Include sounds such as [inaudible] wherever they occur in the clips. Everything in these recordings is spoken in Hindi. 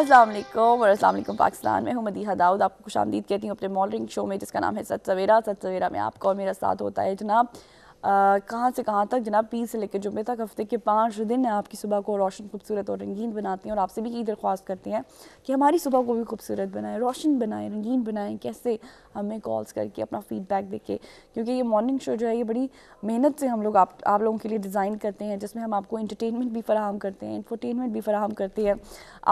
असलम और असल पाकिस्तान में हूँ मदीहा दाऊद आपको खुश आमदीद कहती हूँ अपने मॉर्निंग शो में जिसका नाम है सत सवेरा सत सवेरा में आपका और मेरा साथ होता है जनाब कहाँ से कहाँ तक जनाब पीर से लेकर जुम्मे तक हफ्ते के पाँच दिन आपकी सुबह को रोशन खूबसूरत और रंगीन बनाती हैं और आपसे भी यही दरख्वास्त करती हैं कि हमारी सुबह को भी खूबसूरत बनाएं रोशन बनाएं रंगीन बनाएं कैसे हमें कॉल्स करके अपना फ़ीडबैक देके क्योंकि ये मॉर्निंग शो जो है ये बड़ी मेहनत से हम लोग आप आप लोगों के लिए डिज़ाइन करते हैं जिसमें हम आपको इंटरटेनमेंट भी फराम करते हैं इंफरटेनमेंट भी फराहम करते हैं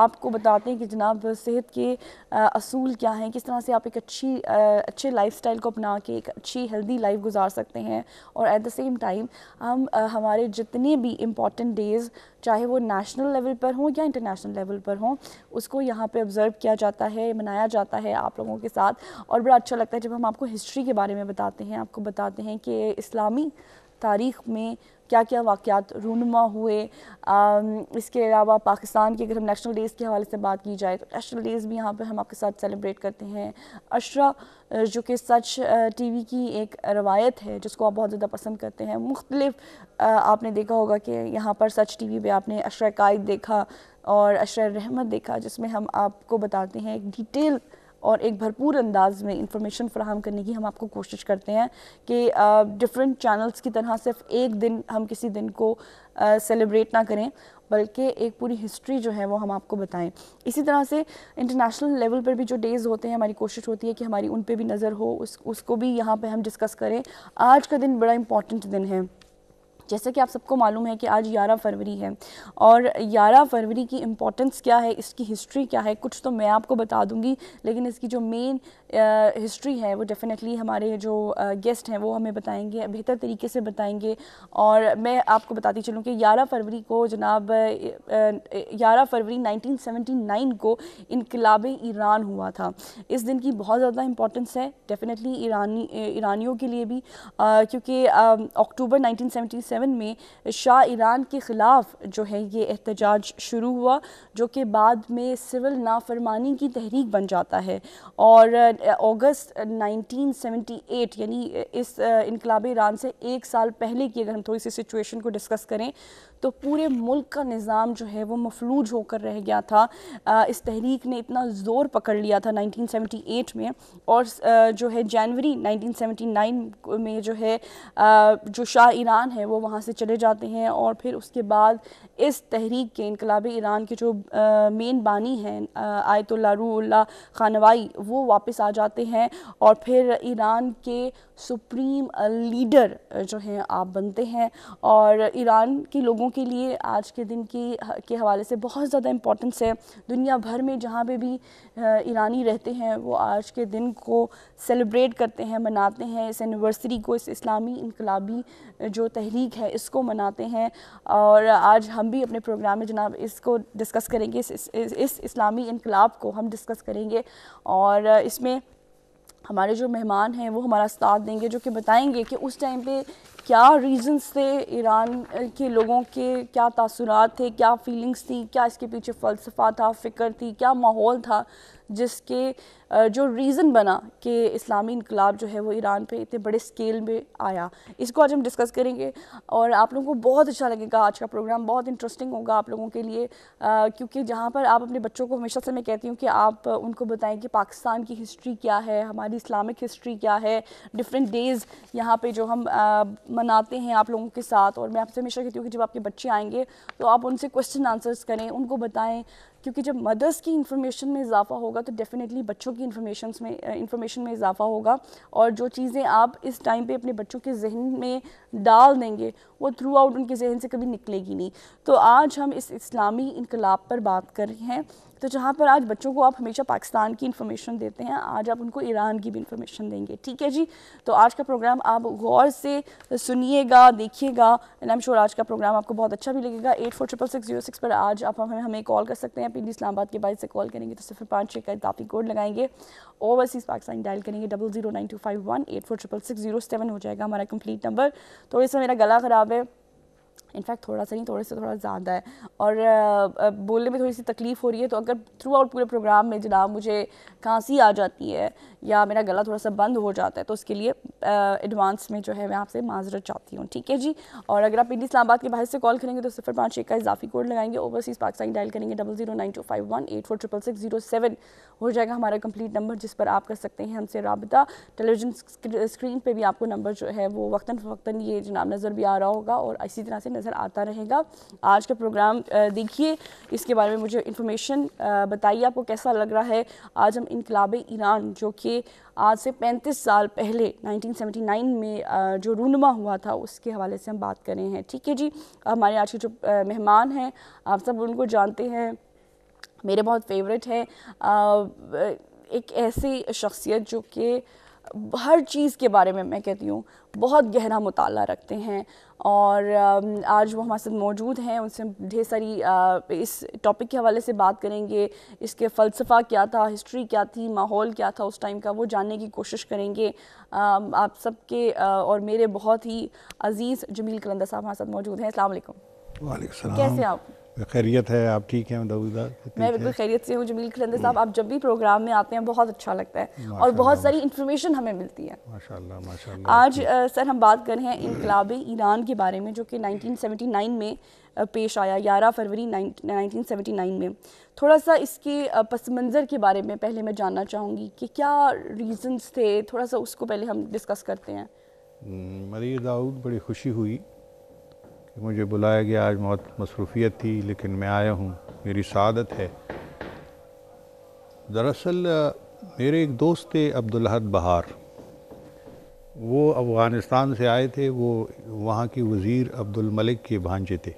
आपको बताते हैं कि जनाब सेहत के असूल क्या हैं किस तरह से आप एक अच्छी अच्छे लाइफ को अपना के एक अच्छी हेल्दी लाइफ गुजार सकते हैं और एट द सेम टाइम हम हमारे जितने भी इम्पॉर्टेंट डेज़ चाहे वो नेशनल लेवल पर हों या इंटरनेशनल लेवल पर हों उसको यहाँ पे ऑब्ज़र्व किया जाता है मनाया जाता है आप लोगों के साथ और बड़ा अच्छा लगता है जब हम आपको हिस्ट्री के बारे में बताते हैं आपको बताते हैं कि इस्लामी तारीख़ में क्या क्या वाक़ात रूनमा हुए आ, इसके अलावा पाकिस्तान की अगर हम नेशनल डेज़ के हवाले से बात की जाए तो नेशनल डेज़ भी यहाँ पर हम आपके साथ सेलिब्रेट करते हैं अशरा जो कि सच टीवी की एक रवायत है जिसको आप बहुत ज़्यादा पसंद करते हैं मुख्तलिफ आपने देखा होगा कि यहाँ पर सच टी वी पर आपने अशरा कायद देखा और अशर रहमत देखा जिसमें हम आपको बताते हैं एक डिटेल और एक भरपूर अंदाज में इंफॉर्मेशन फ्राहम करने की हम आपको कोशिश करते हैं कि डिफरेंट चैनल्स की तरह सिर्फ एक दिन हम किसी दिन को सेलिब्रेट ना करें बल्कि एक पूरी हिस्ट्री जो है वो हम आपको बताएं इसी तरह से इंटरनेशनल लेवल पर भी जो डेज़ होते हैं हमारी कोशिश होती है कि हमारी उन पर भी नज़र हो उस उसको भी यहाँ पर हम डिस्कस करें आज का दिन बड़ा इंपॉर्टेंट दिन है जैसे कि आप सबको मालूम है कि आज ग्यारह फरवरी है और ग्यारह फरवरी की इम्पोर्टेंस क्या है इसकी हिस्ट्री क्या है कुछ तो मैं आपको बता दूँगी लेकिन इसकी जो मेन हिस्ट्री है वो डेफ़िनेटली हमारे जो गेस्ट हैं वो हमें बताएंगे बेहतर तरीके से बताएंगे और मैं आपको बताती चलूँ कि ग्यारह फरवरी को जनाब ग्यारह फरवरी 1979 को इनकलाब ईरान हुआ था इस दिन की बहुत ज़्यादा इम्पोर्टेंस है डेफ़िनेटली ईरानी ईरानियों के लिए भी क्योंकि अक्टूबर नाइनटीन 1997 में शाह ईरान के ख़िलाफ़ जो है ये एहतजाज शुरू हुआ जो कि बाद में सिविल नाफरमानी की तहरीक बन जाता है और अगस्त 1978 यानी इस इनकलाब ईरान से एक साल पहले की अगर हम थोड़ी सी सिचुएशन को डिस्कस करें तो पूरे मुल्क का निज़ाम जो है वो मफलूज होकर रह गया था इस तहरीक ने इतना ज़ोर पकड़ लिया था 1978 में और जो है जनवरी 1979 में जो है जो शाह ईरान है वो वहाँ से चले जाते हैं और फिर उसके बाद इस तहरीक के इनकलाब ईरान के जो मेन बानी हैं आयतुल्ला रूल्ला खानवाई वो वापस आ जाते हैं और फिर ईरान के सुप्रीम लीडर जो हैं आप बनते हैं और ईरान के लोगों के लिए आज के दिन की के हवाले से बहुत ज़्यादा इम्पोर्टेंस है दुनिया भर में जहाँ पे भी ईरानी रहते हैं वो आज के दिन को सेलिब्रेट करते हैं मनाते हैं इस एनिवर्सरी को इस इस्लामी इनकलाबी जो तहरीक है इसको मनाते हैं और आज हम भी अपने प्रोग्राम में जनाब इसको डिस्कस करेंगे इस, इस, इस इस्लामी इनकलाब को हम डिस्कस करेंगे और इसमें हमारे जो मेहमान हैं वो हमारा साथ देंगे जो कि बताएंगे कि उस टाइम पे क्या रीजंस थे ईरान के लोगों के क्या तसरत थे क्या फीलिंग्स थी क्या इसके पीछे फ़लसफ़ा था फ़िक्र थी क्या माहौल था जिसके जो रीज़न बना कि इस्लामी इनकलाब जो है वो ईरान पे इतने बड़े स्केल में आया इसको आज हम डिस्कस करेंगे और आप लोगों को बहुत अच्छा लगेगा आज का प्रोग्राम बहुत इंटरेस्टिंग होगा आप लोगों के लिए क्योंकि जहाँ पर आप अपने बच्चों को हमेशा से मैं कहती हूँ कि आप उनको बताएं कि पाकिस्तान की हिस्ट्री क्या है हमारी इस्लामिक हिस्ट्री क्या है डिफरेंट डेज़ यहाँ पर जो हम आ, मनाते हैं आप लोगों के साथ और मैं आपसे हमेशा कहती हूँ कि जब आपके बच्चे आएँगे तो आप उनसे क्वेश्चन आंसर्स करें उनको बताएँ क्योंकि जब मदर्स की इन्फॉर्मेशन में इजाफा होगा तो डेफ़िनेटली बच्चों की इन्फॉर्मेशन में इंफॉर्मेशन में इजाफा होगा और जो चीज़ें आप इस टाइम पे अपने बच्चों के जहन में डाल देंगे वो थ्रू आउट उनके जहन से कभी निकलेगी नहीं तो आज हम इस इस्लामी इनकलाब पर बात कर रहे हैं तो जहाँ पर आज बच्चों को आप हमेशा पाकिस्तान की इन्फॉर्मेशन देते हैं आज आप उनको ईरान की भी इन्फॉर्मेशन देंगे ठीक है जी तो आज का प्रोग्राम आप गौर से सुनिएगा देखिएगा एंड आई एम श्योर आज का प्रोग्राम आपको बहुत अच्छा भी लगेगा eight four triple six zero six पर आज आप हमें हमें कॉल कर सकते हैं पी इस्लामाबाद के बाइक से कॉल करेंगे तो सिर्फ पाँच छः का इताफी कोड लगाएंगे ओवरसीज़ पाकिस्तान डायल करेंगे double zero nine two five one eight four triple six zero seven हो जाएगा हमारा कंप्लीट नंबर थोड़ी सा मेरा गला ख़राब है इनफैक्ट थोड़ा सा नहीं थोड़े से तो थोड़ा ज़्यादा है और बोलने में थोड़ी सी तकलीफ़ हो रही है तो अगर थ्रू आउट पूरे प्रोग्राम में जनाब मुझे खांसी आ जाती है या मेरा गला थोड़ा सा बंद हो जाता है तो उसके लिए एडवांस uh, में जो है मैं आपसे माजरत चाहती हूँ ठीक है जी और अगर आप इंडी इस्लाबाद के बाहर से कॉल करेंगे तो सिफर पाँच एक का इजाफी कोड लगाएंगे ओवरसीज़ पाकिस्तान डायल करेंगे double zero nine two five one eight four triple six zero seven हो जाएगा हमारा कंप्लीट नंबर जिस पर आप कर सकते हैं हमसे रबता टेलीविजन स्क्रीन पर भी आपको नंबर जो है वो वक्ता फ़वता ये जनाब नज़र भी आ रहा होगा और इसी तरह से नज़र आता रहेगा आज का प्रोग्राम uh, देखिए इसके बारे में मुझे इन्फॉर्मेशन uh, बताइए आपको कैसा लग रहा है आज हम इनकलाब ईरान जो कि आज से 35 साल पहले 1979 में जो रूनमा हुआ था उसके हवाले से हम बात कर रहे हैं ठीक है जी हमारे आज के जो मेहमान हैं आप सब उनको जानते हैं मेरे बहुत फेवरेट हैं एक ऐसी शख्सियत जो कि हर चीज़ के बारे में मैं कहती हूँ बहुत गहरा मुताला रखते हैं और आज वो हमारे साथ मौजूद हैं उनसे ढेर सारी इस टॉपिक के हवाले से बात करेंगे इसके फ़लसफ़ा क्या था हिस्ट्री क्या थी माहौल क्या था उस टाइम का वो जानने की कोशिश करेंगे आप सबके और मेरे बहुत ही अज़ीज़ जमील कलंदर साहब हमारे साथ मौजूद हैं अल्लाम कैसे आप खैरियत है आप ठीक हैं मैं बिल्कुल खैरियत से हूँ जमील खलंदे साहब आप जब भी प्रोग्राम में आते हैं बहुत अच्छा लगता है और बहुत सारी इन्फॉर्मेशन हमें मिलती है माशाल्लाह माशाल्लाह आज आ, सर हम बात कर रहे हैं इनकलाब ईरान के बारे में जो कि 1979 में पेश आया ग्यारह फरवरी नाइनटीन में थोड़ा सा इसके पस मंज़र के बारे में पहले मैं जानना चाहूँगी कि क्या रीज़न्स थे थोड़ा सा उसको पहले हम डिस्कस करते हैं हम्म, मरी दाऊद बड़ी खुशी हुई मुझे बुलाया गया आज बहुत मसरूफियत थी लेकिन मैं आया हूँ मेरी सादत है दरअसल मेरे एक दोस्त थे अब्दुलहद बहार वो अफ़गानिस्तान से आए थे वो वहाँ की वज़ीर अब्दुल मलिक के भांजे थे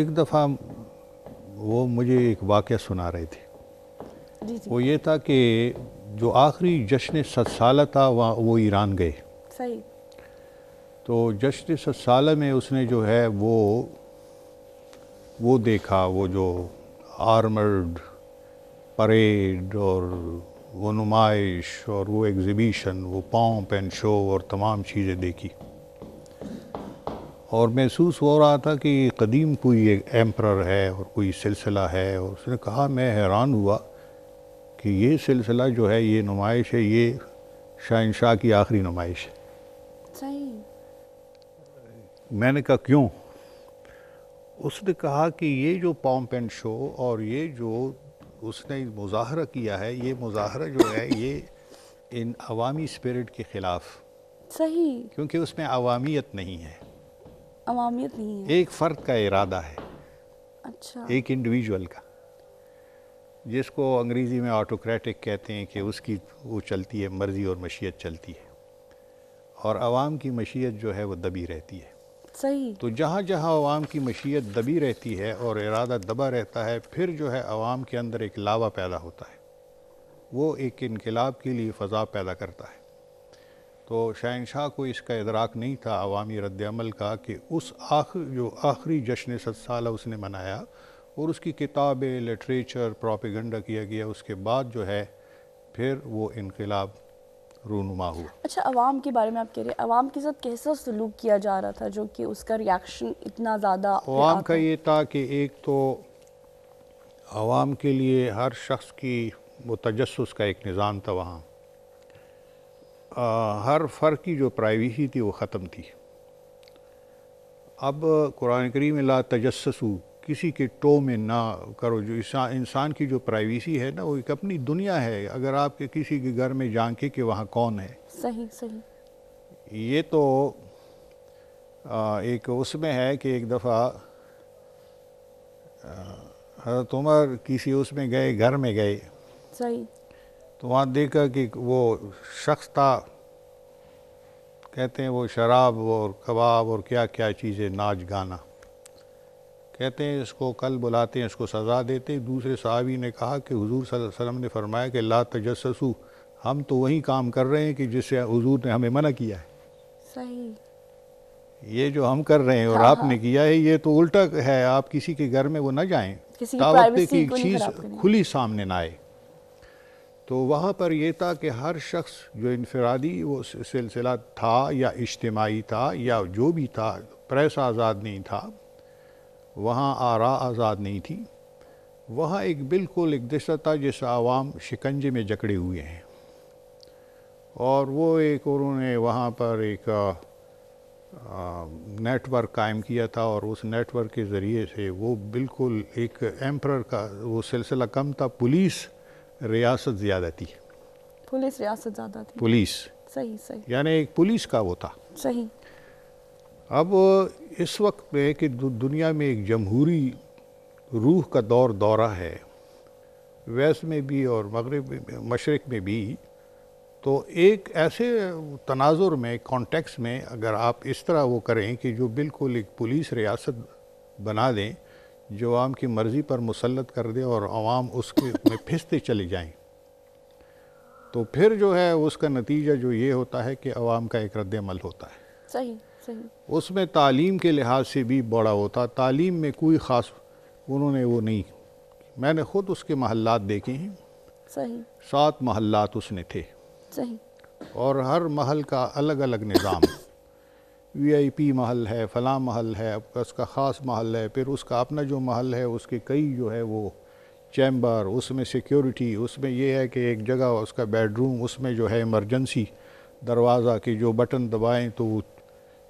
एक दफ़ा वो मुझे एक वाक़ सुना रहे थे जी जी। वो ये था कि जो आखिरी जश्न सत साल था वहाँ वो ईरान गए सही तो जस्टिस साल में उसने जो है वो वो देखा वो जो आर्मर्ड परेड और वो नुमाइश और वो एग्ज़िबिशन वो पॉम्प एंड शो और तमाम चीज़ें देखी और महसूस हो रहा था कि कदीम कोई एक एम्प्रर है और कोई सिलसिला है और उसने कहा मैं हैरान हुआ कि ये सिलसिला जो है ये नुमाइश है ये शाहनशाह की आखिरी नुमाइश है सही मैंने कहा क्यों उसने कहा कि ये जो पॉम्प एंड शो और ये जो उसने मुजाहरा किया है ये मुजाहरा जो है ये इन अवामी स्पिरिट के ख़िलाफ़ सही क्योंकि उसमें अवामियत नहीं है अवामियत नहीं है एक फ़र्द का इरादा है अच्छा एक इंडिविजुअल का जिसको अंग्रेज़ी में ऑटोक्रेटिक कहते हैं कि उसकी वो चलती है मर्ज़ी और मशीयत चलती है और आवाम की मशीयत जो है वो दबी रहती है सही तो जहाँ जहाँ आवाम की मशीयत दबी रहती है और इरादा दबा रहता है फिर जो है आवाम के अंदर एक लावा पैदा होता है वो एक इनकलाब के लिए फ़जा पैदा करता है तो शहनशाह को इसका इदराक नहीं था अवामी रद्दमल का कि उस आख जो आखिरी जश्न सत साल उसने मनाया और उसकी किताबें लिटरेचर प्रॉपिगंडा किया गया उसके बाद जो है फिर वो इनकलाब रूनुमा हुआ अच्छा आवाम के बारे में आप कह रहे हैं आवाम के साथ कैसा सलूक किया जा रहा था जो कि उसका रिएक्शन इतना ज़्यादा आवाम का ये था कि एक तो आवाम के लिए हर शख्स की वो तजस का एक निज़ाम था वहाँ हर फ़र्क की जो प्राइवेसी थी वो ख़त्म थी अब कुरान करीम ला तजसू किसी के टो में ना करो जो इंसान की जो प्राइवेसी है ना वो एक अपनी दुनिया है अगर आपके किसी के घर में जाके कि वहाँ कौन है सही सही ये तो आ, एक उसमें है कि एक दफ़ा हजरत उमर किसी उसमें गए घर में गए सही तो वहाँ देखा कि वो शख्स था कहते हैं वो शराब और कबाब और क्या क्या चीज़ें नाच गाना कहते हैं इसको कल बुलाते हैं इसको सज़ा देते दूसरे साहबी ने कहा कि हुजूर वसल्लम ने फरमाया कि ला तजस्सू हम तो वही काम कर रहे हैं कि जिससे हुजूर ने हमें मना किया है सही ये जो हम कर रहे हैं और हाँ, आपने हाँ। किया है ये तो उल्टा है आप किसी के घर में वो ना जाएं दावते की चीज़ खुली सामने ना आए तो वहाँ पर यह था कि हर शख्स जो इनफरादी वो सिलसिला था या इज्तमाही था या जो भी था प्रेस आज़ाद नहीं था वहाँ आरा आज़ाद नहीं थी वहाँ एक बिल्कुल एक दिशा था जिस आवाम शिकंजे में जकड़े हुए हैं और वो एक उन्होंने वहाँ पर एक नेटवर्क कायम किया था और उस नेटवर्क के ज़रिए से वो बिल्कुल एक एम्प्रर का वो सिलसिला कम था पुलिस रियासत ज़्यादा थी पुलिस रियासत ज़्यादा थी पुलिस सही सही यानी एक पुलिस का वो था सही अब इस वक्त में कि दुनिया में एक जमहूरी रूह का दौर दौरा है वेस्ट में भी और मगरब में मशरक़ में भी तो एक ऐसे तनाजुर में कॉन्टेक्स में अगर आप इस तरह वो करें कि जो बिल्कुल एक पुलिस रियासत बना दें जो आम की मर्ज़ी पर मुसलत कर दे और आवाम उसके [coughs] में फिसते चले जाएं तो फिर जो है उसका नतीजा जो ये होता है कि आवाम का एक रद्द अमल होता है सही उसमें तालीम के लिहाज से भी बड़ा होता तालीम में कोई ख़ास उन्होंने वो नहीं मैंने ख़ुद उसके महल्लात देखे हैं सही सात महल्लात उसने थे सही और हर महल का अलग अलग निज़ाम वीआईपी महल है फ़लाँ महल है उसका ख़ास महल है फिर उसका अपना जो महल है उसके कई जो है वो चैम्बर उसमें सिक्योरिटी उसमें यह है कि एक जगह उसका बेडरूम उसमें जो है इमरजेंसी दरवाज़ा के जो बटन दबाएं तो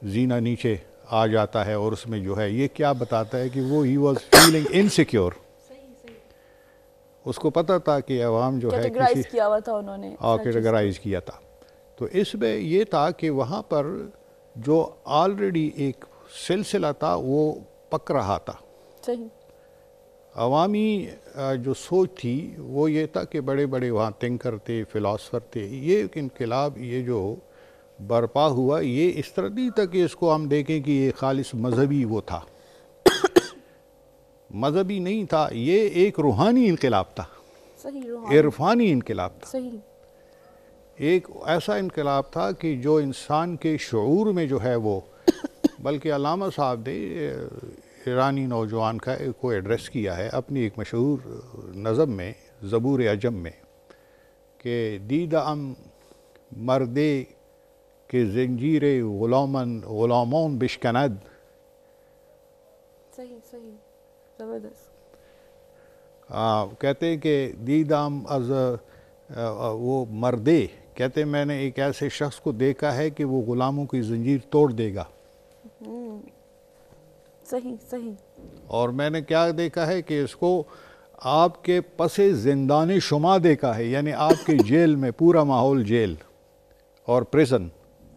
जीना नीचे आ जाता है और उसमें जो है ये क्या बताता है कि वो ही वॉज फीलिंग इनसिक्योर उसको पता था कि अवाम जो है किसी किया था उन्होंने और हाँ, किया था तो इसमें ये था कि वहाँ पर जो ऑलरेडी एक सिलसिला था वो पक रहा था सही अवामी जो सोच थी वो ये था कि बड़े बड़े वहाँ थिंकर थे फिलासफ़र थे ये इनकलाब ये जो बरपा हुआ ये इस तरह नहीं था कि इसको हम देखें कि ये खालिश मजहबी वो था [coughs] मजहबी नहीं था ये एक रूहानी इनकलाब था इरफानी इनकलाब था एक ऐसा इनकलाब था कि जो इंसान के शूर में जो है वो [coughs] बल्कि अलामा साहब ने ईरानी नौजवान का को एड्रेस किया है अपनी एक मशहूर नज़म में ज़बूर अजम में कि दीदा अम मर्दे که زنجیر غلامان غلامان بشکند صحیح صحیح ज़बरदस्त कहते हैं कि दीदाम अज वो मर्दे कहते मैंने एक ऐसे शख्स को देखा है कि वो ग़ुलामों की जंजीर तोड़ देगा सही सही और मैंने क्या देखा है कि इसको आपके पसे जिंदान शुमा देखा है यानी आपके जेल में पूरा माहौल जेल और प्रिजन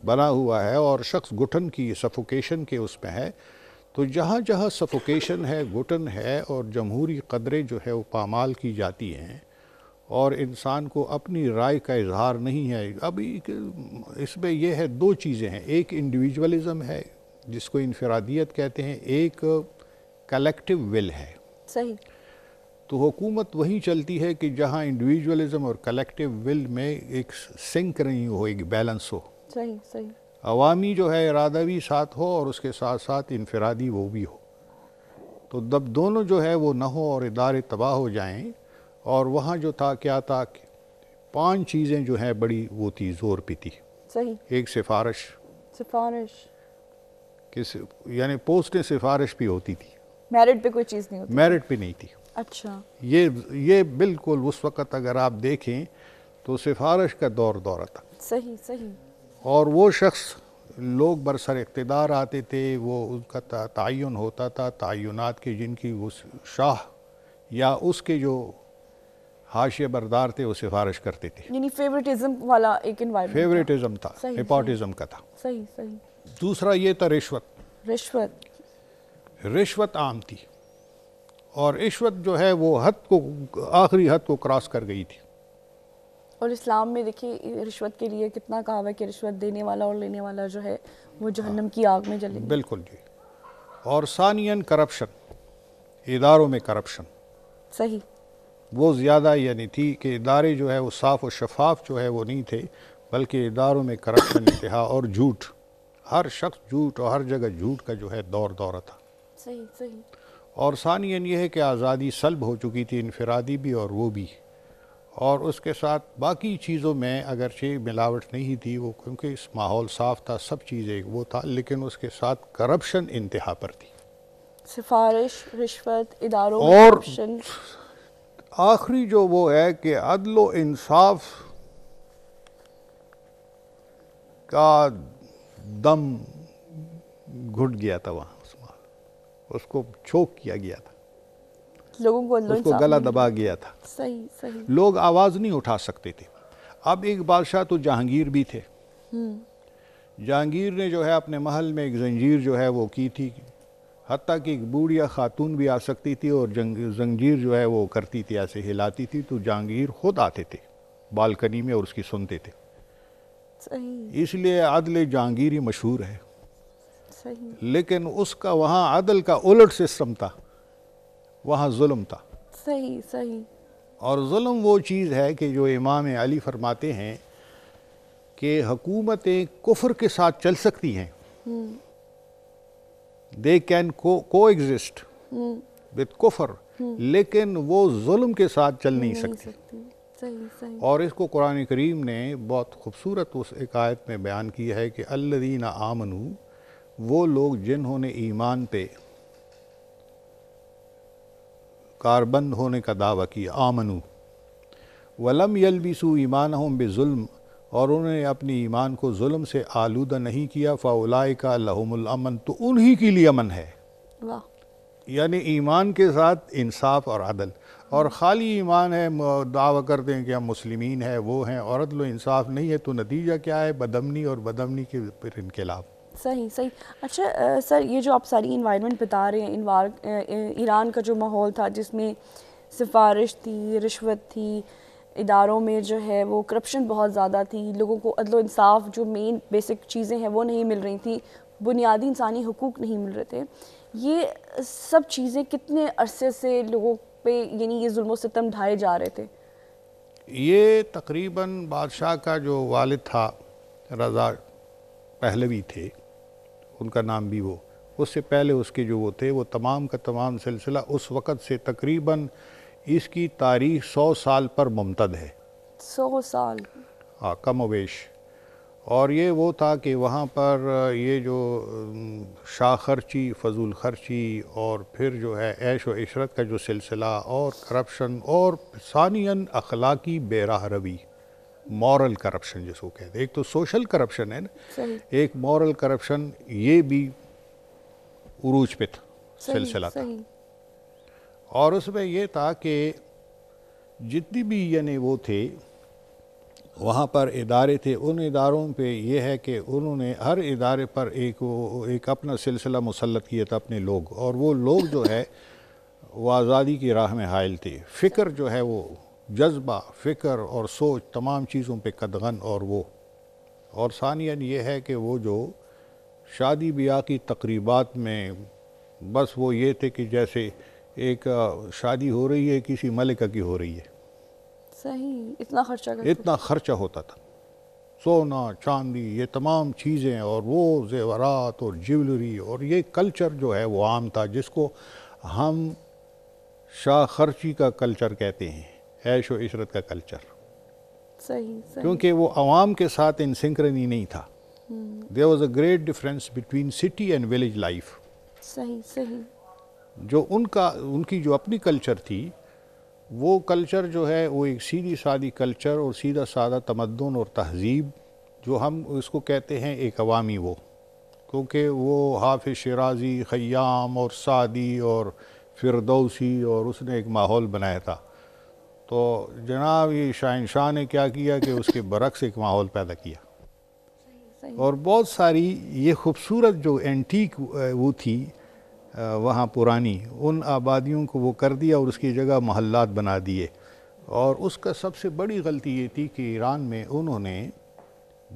बना हुआ है और शख्स घुटन की सफोकेशन के उसमें है तो जहाँ जहाँ सफोकेशन है घुटन है और जमहूरी कदरें जो है वो पामाल की जाती हैं और इंसान को अपनी राय का इजहार नहीं है अभी इसमें यह है दो चीज़ें हैं एक इंडिविजुअलिज्म है जिसको इनफरादियत कहते हैं एक कलेक्टिव विल है सही तो हुकूमत वहीं चलती है कि जहाँ इंडिविजुअलिज्म और कलेक्टिव विल में एक सिंक नहीं हो एक बैलेंस हो सही सही अवामी जो है इरादा भी साथ हो और उसके साथ साथ इनफरादी वो भी हो तो जब दोनों जो है वो न हो और इदारे तबाह हो जाएं और वहाँ जो था क्या था पांच चीज़ें जो हैं बड़ी वो थी ज़ोर पे थी सही एक सिफारिश सिफारिश किस यानी पोस्टें सिफारिश भी होती थी मेरिट पे कोई चीज़ नहीं होती मेरिट पे नहीं थी अच्छा ये ये बिल्कुल उस वक़्त अगर आप देखें तो सिफारिश का दौर दौरा था सही सही और वो शख्स लोग बरसर इकतदार आते थे वो उनका तयन होता था तयनत के जिनकी उस शाह या उसके जो हाशिए बरदार थे वो सिफारिश करते थे फेवरेटिज्म फेवरेटिज्म था हिपोटिज्म का था सही सही दूसरा ये था रिश्वत रिश्वत रिश्वत आम थी और रिश्वत जो है वो हद को आखिरी हद को क्रॉस कर गई थी और इस्लाम में देखिए रिश्वत के लिए कितना कहा है कि रिश्वत देने वाला और लेने वाला जो है वो जहन्नम की आग में जले बिल्कुल जी और सानियन करप्शन इदारों में करप्शन सही वो ज़्यादा यानी थी कि इदारे जो है वो साफ़ और शफाफ जो है वो नहीं थे बल्कि इदारों में करप्शन इतहा और झूठ हर शख्स झूठ और हर जगह झूठ का जो है दौर दौरा था सही सही और सानियन ये है कि आज़ादी सलब हो चुकी थी इनफरादी भी और वो भी और उसके साथ बाकी चीज़ों में अगरचे मिलावट नहीं थी वो क्योंकि इस माहौल साफ था सब चीज़ें वो था लेकिन उसके साथ करप्शन इंतहा पर थी सिफारिश रिश्वत इदारों और आखिरी जो वो है कि अदल इंसाफ का दम घुट गया था वहाँ उसको छोक किया गया था लोगों को उसको गला दबा गया था सही सही लोग आवाज़ नहीं उठा सकते थे अब एक बादशाह तो जहांगीर भी थे हम्म। जहांगीर ने जो है अपने महल में एक जंजीर जो है वो की थी हती कि एक बूढ़िया खातून भी आ सकती थी और जंग जंजीर जो है वो करती थी ऐसे हिलाती थी तो जहांगीर खुद आते थे बालकनी में और उसकी सुनते थे इसलिए अदल जहांगीर ही मशहूर है लेकिन उसका वहाँ अदल का उलट सिस्टम था वहाँ जुल्म था सही सही और जुल्म वो चीज़ है कि जो इमाम अली फरमाते हैं कि हकूमतें कुफर के साथ चल सकती हैं they can coexist with कुफर हम्म। लेकिन वो जुल्म के साथ चल नहीं, नहीं सकती, सकती। सही, सही। और इसको कुरान करीम ने बहुत खूबसूरत उस एक आयत में बयान किया है कि अल्लादीन आमनू वो लोग जिन्होंने ईमान पे कारबंद होने का दावा किया आमनु वलम यलबिसु ईमान हम बेजुल्म और उन्होंने अपनी ईमान को जुल्म से आलूदा नहीं किया फ़ाउलाए का लहमुलमन तो उन्हीं के लिए अमन है यानी ईमान के साथ इंसाफ और अदल और ख़ाली ईमान है दावा करते हैं कि हम मुसलमिन है वो हैं औरत लो इंसाफ नहीं है तो नतीजा क्या है बदमनी और बदमनी के फिर इनकलाब सही सही अच्छा आ, सर ये जो आप सारी इन्वायरमेंट बता रहे हैं ईरान का जो माहौल था जिसमें सिफारिश थी रिश्वत थी इदारों में जो है वो करप्शन बहुत ज़्यादा थी लोगों को अदल मतलब इंसाफ जो मेन बेसिक चीज़ें हैं वो नहीं मिल रही थी बुनियादी इंसानी हकूक़ नहीं मिल रहे थे ये सब चीज़ें कितने अरसे से लोगों पे यानी ये जुल्म सितम ढाए जा रहे थे ये तकरीबन बादशाह का जो वालिद था रज़ा पहलवी थे उनका नाम भी वो उससे पहले उसके जो वो थे वो तमाम का तमाम सिलसिला उस वक़्त से तकरीबन इसकी तारीख सौ साल पर मुमतद है सौ साल हाँ कम अवेश और ये वो था कि वहाँ पर ये जो शाह खर्ची फजूल खर्ची और फिर जो है ऐश व इशरत का जो सिलसिला और करप्शन और सानियन अखलाकी बेराह रवी मॉरल करप्शन जिसको कहते हैं एक तो सोशल करप्शन है ना एक मॉरल करप्शन ये भी उरूज पे था सिलसिला था और उसमें ये था कि जितनी भी यानी वो थे वहाँ पर इदारे थे उन इदारों पे ये है कि उन्होंने हर इदारे पर एक वो एक अपना सिलसिला मुसलत किया था अपने लोग और वो लोग जो है वो आज़ादी की राह में हायल थे फ़िक्र जो है वो जज्बा फ़िक्र और सोच तमाम चीज़ों पे कदगन और वो और सानियन ये है कि वो जो शादी ब्याह की तकरीबात में बस वो ये थे कि जैसे एक शादी हो रही है किसी मलिका की हो रही है सही इतना खर्चा इतना खर्चा होता था सोना चांदी ये तमाम चीज़ें और वो जेवरात और ज्वेलरी और ये कल्चर जो है वो आम था जिसको हम शाह खर्ची का कल्चर कहते हैं ऐश व इशरत का कल्चर सही, सही। क्योंकि वो आवाम के साथ इन सिंक्रनी नहीं था there was a great difference between city and village life सही सही जो उनका उनकी जो अपनी कल्चर थी वो कल्चर जो है वो एक सीधी सादी कल्चर और सीधा सादा तमदन और तहजीब जो हम उसको कहते हैं एक अवामी वो क्योंकि वो हाफ शराजी ख़याम और सादी और फिरदौसी और उसने एक माहौल बनाया था तो जनाब ये शाहनशाह ने क्या किया कि उसके बरक्स एक माहौल पैदा किया और बहुत सारी ये खूबसूरत जो एंटीक वो थी वहाँ पुरानी उन आबादियों को वो कर दिया और उसकी जगह महल्लात बना दिए और उसका सबसे बड़ी गलती ये थी कि ईरान में उन्होंने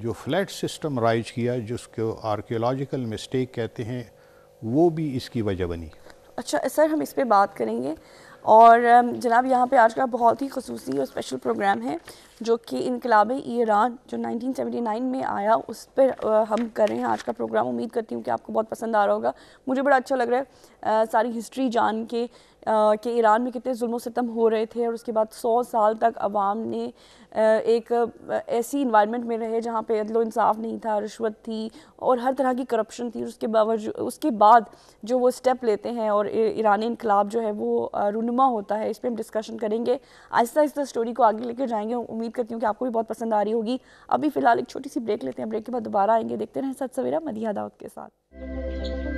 जो फ्लैट सिस्टम राइज किया जिसको आर्कियोलॉजिकल मिस्टेक कहते हैं वो भी इसकी वजह बनी अच्छा सर हम इस पर बात करेंगे और जनाब यहाँ पे आज का बहुत ही खसूस और स्पेशल प्रोग्राम है जो कि इनकलाब ईरान जो 1979 में आया उस पर हम कर रहे हैं आज का प्रोग्राम उम्मीद करती हूँ कि आपको बहुत पसंद आ रहा होगा मुझे बड़ा अच्छा लग रहा है आ, सारी हिस्ट्री जान के कि ईरान में कितने जुल्म सितम हो रहे थे और उसके बाद सौ साल तक अवाम ने एक ऐसी इन्वायरमेंट में रहे जहाँ पे अदलो इंसाफ नहीं था रिश्वत थी और हर तरह की करप्शन थी उसके बावजूद उसके बाद जो वो स्टेप लेते हैं और ईरानी इनकलाब जो है वो रुनुमा होता है इस पर हम डिस्कशन करेंगे आहिस्ता आहिस्ता स्टोरी को आगे लेकर जाएंगे उम्मीद करती हूँ कि आपको भी बहुत पसंद आ रही होगी अभी फ़िलहाल एक छोटी सी ब्रेक लेते हैं ब्रेक के बाद दोबारा आएंगे देखते रहें सत सवेरा मदिया दावत के साथ